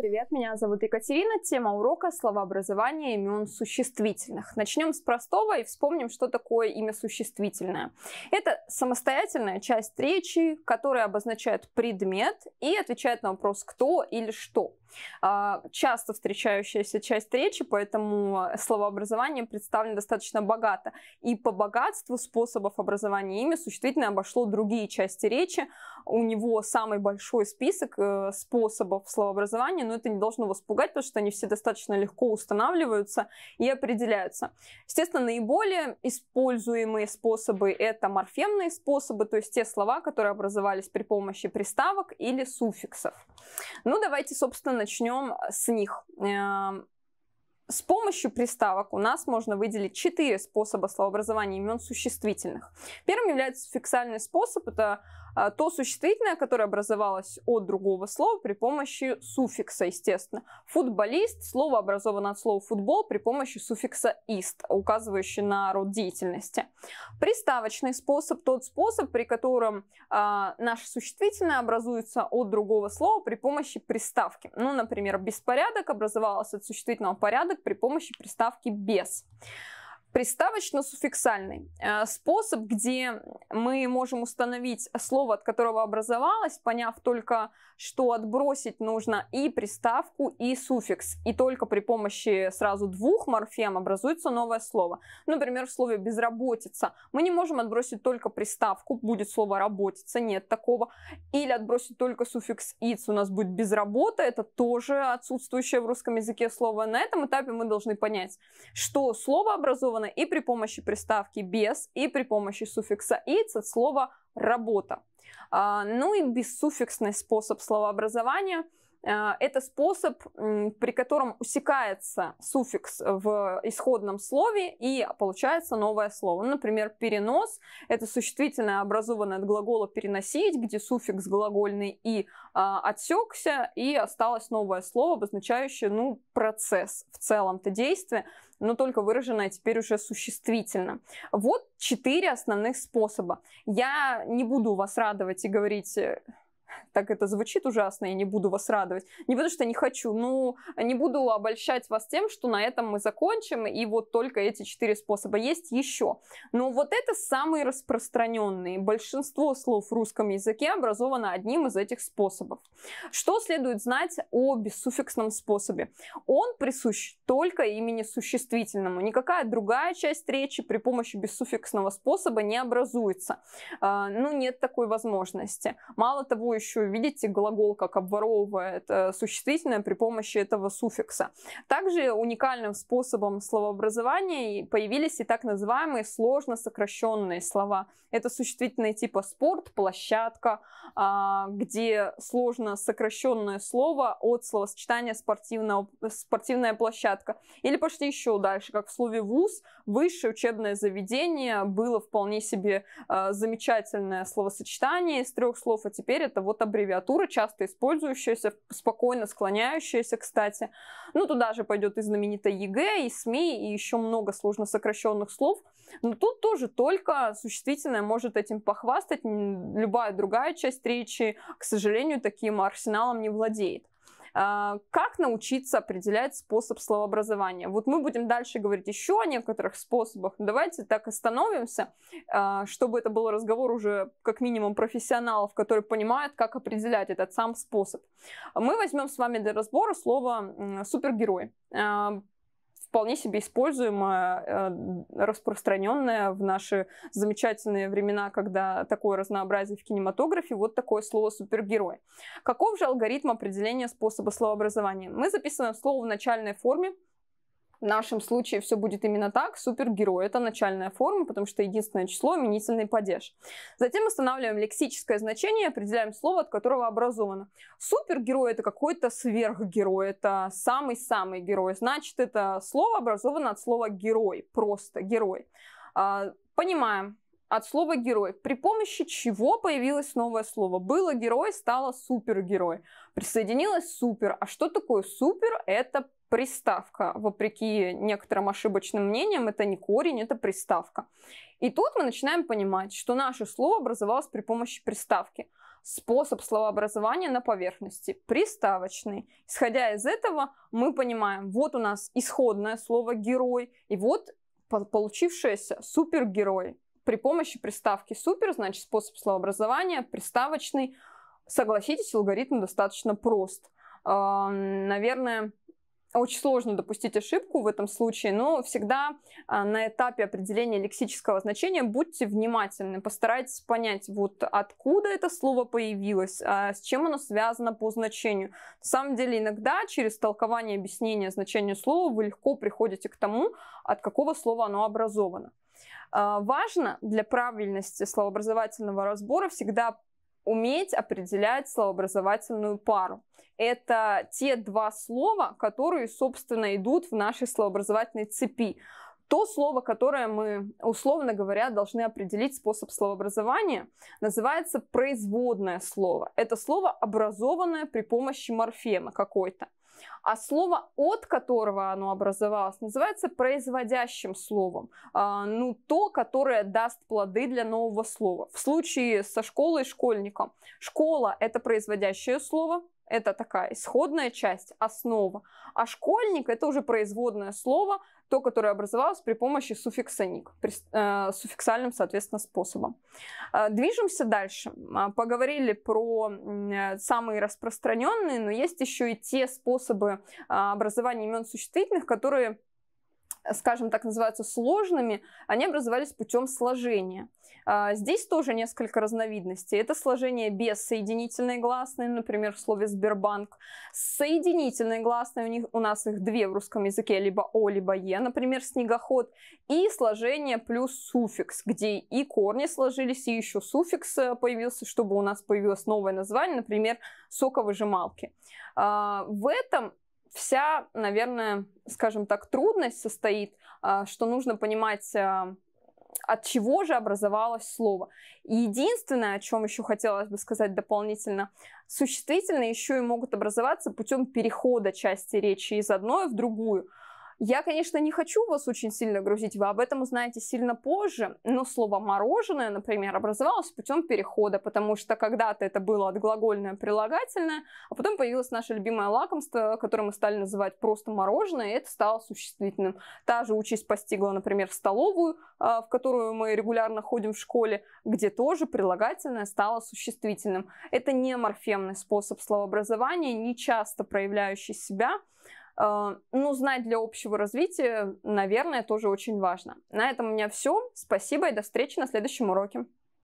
привет! Меня зовут Екатерина. Тема урока – словообразование имен существительных. Начнем с простого и вспомним, что такое имя существительное. Это самостоятельная часть речи, которая обозначает предмет и отвечает на вопрос «кто» или «что». А, часто встречающаяся часть речи, поэтому словообразование представлено достаточно богато. И по богатству способов образования ими существительное обошло другие части речи. У него самый большой список э, способов словообразования, но это не должно вас пугать, потому что они все достаточно легко устанавливаются и определяются. Естественно, наиболее используемые способы — это морфемные способы, то есть те слова, которые образовались при помощи приставок или суффиксов. Ну, давайте, собственно, начнем с них. Эм, с помощью приставок у нас можно выделить четыре способа словообразования имен существительных. Первым является суффиксальный способ, это а, то существительное, которое образовалось от другого слова при помощи суффикса, естественно. Футболист, слово образовано от слова футбол при помощи суффикса ист, указывающий на род деятельности. Приставочный способ, тот способ, при котором э, наше существительное образуется от другого слова при помощи приставки. Ну, например, беспорядок образовался от существительного порядок при помощи приставки без приставочно-суффиксальный а, способ, где мы можем установить слово, от которого образовалось, поняв только, что отбросить нужно и приставку, и суффикс. И только при помощи сразу двух морфем образуется новое слово. Например, в слове «безработица» мы не можем отбросить только приставку, будет слово «работица», нет такого. Или отбросить только суффикс «иц», у нас будет «безработа», это тоже отсутствующее в русском языке слово. На этом этапе мы должны понять, что слово образовано и при помощи приставки «без», и при помощи суффикса «и», клеится от слова «работа». А, ну и бессуффиксный способ словообразования – а, это способ, при котором усекается суффикс в исходном слове и получается новое слово. Например, перенос – это существительное, образованное от глагола «переносить», где суффикс глагольный «и» а, отсекся, и осталось новое слово, обозначающее ну, процесс в целом-то действия, но только выраженное теперь уже существительно. Вот четыре основных способа. Я не буду вас радовать и говорить э, так это звучит ужасно, я не буду вас радовать. Не потому что не хочу, но ну, не буду обольщать вас тем, что на этом мы закончим, и вот только эти четыре способа есть еще. Но вот это самые распространенные. Большинство слов в русском языке образовано одним из этих способов. Что следует знать о бессуффиксном способе? Он присущ только имени существительному. Никакая другая часть речи при помощи бессуффиксного способа не образуется. А, ну, нет такой возможности. Мало того, еще помощью, видите, глагол как обворовывает э, существительное при помощи этого суффикса. Также уникальным способом словообразования появились и так называемые сложно сокращенные слова. Это существительные типа спорт, площадка, а, где сложно сокращенное слово от словосочетания спортивного, спортивная площадка. Или пошли еще дальше, как в слове вуз, высшее учебное заведение было вполне себе э, замечательное словосочетание из трех слов, а теперь это вот вот аббревиатура, часто использующаяся, спокойно склоняющаяся, кстати. Ну, туда же пойдет и знаменитая ЕГЭ, и СМИ, и еще много сложно сокращенных слов. Но тут тоже только существительное может этим похвастать. Любая другая часть речи, к сожалению, таким арсеналом не владеет. А, как научиться определять способ словообразования? Вот мы будем дальше говорить еще о некоторых способах. Давайте так остановимся, а, чтобы это был разговор уже как минимум профессионалов, которые понимают, как определять этот сам способ. Мы возьмем с вами для разбора слово супергерой. А, вполне себе используемая, э, распространенная в наши замечательные времена, когда такое разнообразие в кинематографе, вот такое слово «супергерой». Каков же алгоритм определения способа словообразования? Мы записываем слово в начальной форме, в нашем случае все будет именно так. Супергерой — это начальная форма, потому что единственное число — именительный падеж. Затем устанавливаем лексическое значение, определяем слово, от которого образовано. Супергерой — это какой-то сверхгерой, это самый-самый герой. Значит, это слово образовано от слова «герой», просто «герой». А, понимаем, от слова герой. При помощи чего появилось новое слово? Было герой, стало супергерой. Присоединилось супер. А что такое супер? Это приставка. Вопреки некоторым ошибочным мнениям, это не корень, это приставка. И тут мы начинаем понимать, что наше слово образовалось при помощи приставки. Способ словообразования на поверхности – приставочный. Исходя из этого, мы понимаем, вот у нас исходное слово «герой», и вот получившееся «супергерой» при помощи приставки супер, значит, способ словообразования приставочный. Согласитесь, алгоритм достаточно прост. А, наверное, очень сложно допустить ошибку в этом случае, но всегда а, на этапе определения лексического значения будьте внимательны, постарайтесь понять, вот откуда это слово появилось, а, с чем оно связано по значению. На самом деле иногда через толкование объяснение значения слова вы легко приходите к тому, от какого слова оно образовано. А, важно для правильности словообразовательного разбора всегда уметь определять словообразовательную пару. Это те два слова, которые, собственно, идут в нашей словообразовательной цепи. То слово, которое мы, условно говоря, должны определить способ словообразования, называется производное слово. Это слово, образованное при помощи морфема какой-то а слово, от которого оно образовалось, называется производящим словом. А, ну, то, которое даст плоды для нового слова. В случае со школой и школьником. Школа – это производящее слово – это такая исходная часть, основа. А школьник это уже производное слово, то, которое образовалось при помощи суффикса ник, при, э, суффиксальным, соответственно, способом. Э, движемся дальше. Э, поговорили про э, самые распространенные, но есть еще и те способы э, образования имен существительных, которые э, скажем так, называются сложными, они образовались путем сложения. А, здесь тоже несколько разновидностей. Это сложение без соединительной гласной, например, в слове «Сбербанк». С соединительной гласной у, них, у нас их две в русском языке, либо «о», либо «е», например, «снегоход». И сложение плюс суффикс, где и корни сложились, и еще суффикс э, появился, чтобы у нас появилось новое название, например, «соковыжималки». А, в этом вся, наверное, скажем так, трудность состоит, а, что нужно понимать от чего же образовалось слово. единственное, о чем еще хотелось бы сказать дополнительно, существительные еще и могут образоваться путем перехода части речи из одной в другую. Я, конечно, не хочу вас очень сильно грузить, вы об этом узнаете сильно позже, но слово «мороженое», например, образовалось путем перехода, потому что когда-то это было от глагольное прилагательное, а потом появилось наше любимое лакомство, которое мы стали называть просто мороженое, и это стало существительным. Та же участь постигла, например, столовую, а, в которую мы регулярно ходим в школе, где тоже прилагательное стало существительным. Это не морфемный способ словообразования, не часто проявляющий себя, Э, ну, знать для общего развития, наверное, тоже очень важно. На этом у меня все. Спасибо и до встречи на следующем уроке.